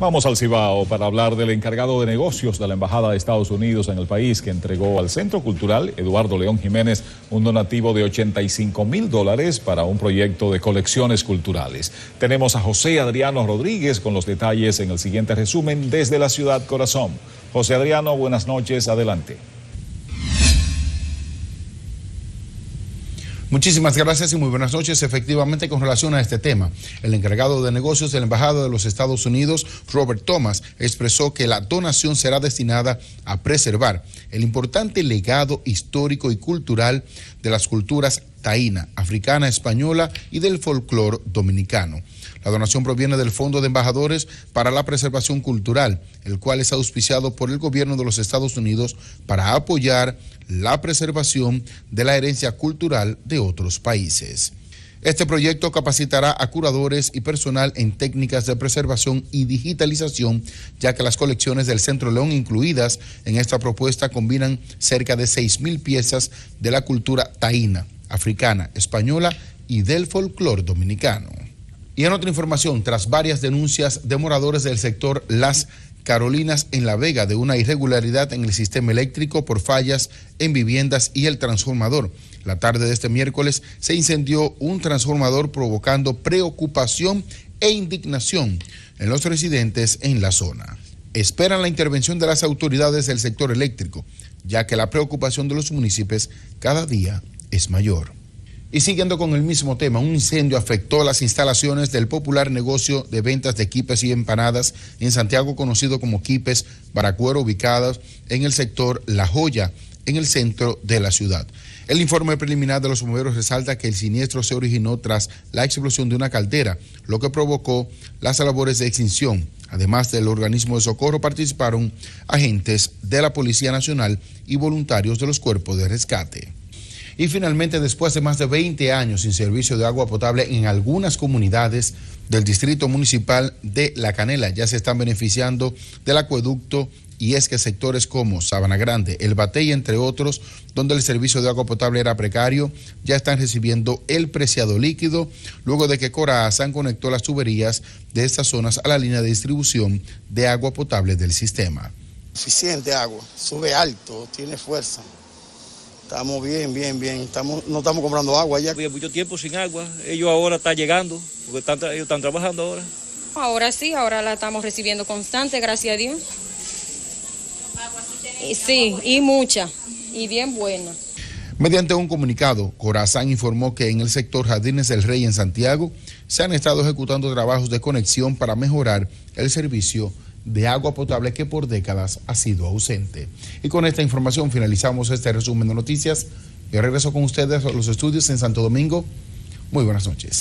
Vamos al Cibao para hablar del encargado de negocios de la Embajada de Estados Unidos en el país que entregó al Centro Cultural Eduardo León Jiménez un donativo de 85 mil dólares para un proyecto de colecciones culturales. Tenemos a José Adriano Rodríguez con los detalles en el siguiente resumen desde la ciudad Corazón. José Adriano, buenas noches, adelante. Muchísimas gracias y muy buenas noches. Efectivamente, con relación a este tema, el encargado de negocios de la Embajada de los Estados Unidos, Robert Thomas, expresó que la donación será destinada a preservar el importante legado histórico y cultural de las culturas taína, africana, española y del folclore dominicano. La donación proviene del Fondo de Embajadores para la Preservación Cultural, el cual es auspiciado por el gobierno de los Estados Unidos para apoyar la preservación de la herencia cultural de otros países. Este proyecto capacitará a curadores y personal en técnicas de preservación y digitalización, ya que las colecciones del Centro León incluidas en esta propuesta combinan cerca de 6.000 piezas de la cultura taína, africana, española y del folclor dominicano. Y en otra información, tras varias denuncias de moradores del sector Las Carolinas en La Vega de una irregularidad en el sistema eléctrico por fallas en viviendas y el transformador. La tarde de este miércoles se incendió un transformador provocando preocupación e indignación en los residentes en la zona. Esperan la intervención de las autoridades del sector eléctrico, ya que la preocupación de los municipios cada día es mayor. Y siguiendo con el mismo tema, un incendio afectó las instalaciones del popular negocio de ventas de quipes y empanadas en Santiago, conocido como Quipes Baracuero, ubicadas en el sector La Joya, en el centro de la ciudad. El informe preliminar de los bomberos resalta que el siniestro se originó tras la explosión de una caldera, lo que provocó las labores de extinción. Además del organismo de socorro participaron agentes de la Policía Nacional y voluntarios de los cuerpos de rescate. Y finalmente, después de más de 20 años sin servicio de agua potable en algunas comunidades del distrito municipal de La Canela, ya se están beneficiando del acueducto y es que sectores como Sabana Grande, El Batey, entre otros, donde el servicio de agua potable era precario, ya están recibiendo el preciado líquido luego de que Corazán conectó las tuberías de estas zonas a la línea de distribución de agua potable del sistema. Suficiente agua, sube alto, tiene fuerza. Estamos bien, bien, bien. Estamos, no estamos comprando agua ya. Había mucho tiempo sin agua. Ellos ahora están llegando, porque están, ellos están trabajando ahora. Ahora sí, ahora la estamos recibiendo constante, gracias a Dios. sí, y mucha, y bien buena. Mediante un comunicado, Corazán informó que en el sector Jardines del Rey en Santiago se han estado ejecutando trabajos de conexión para mejorar el servicio de agua potable que por décadas ha sido ausente. Y con esta información finalizamos este resumen de noticias. y regreso con ustedes a los estudios en Santo Domingo. Muy buenas noches.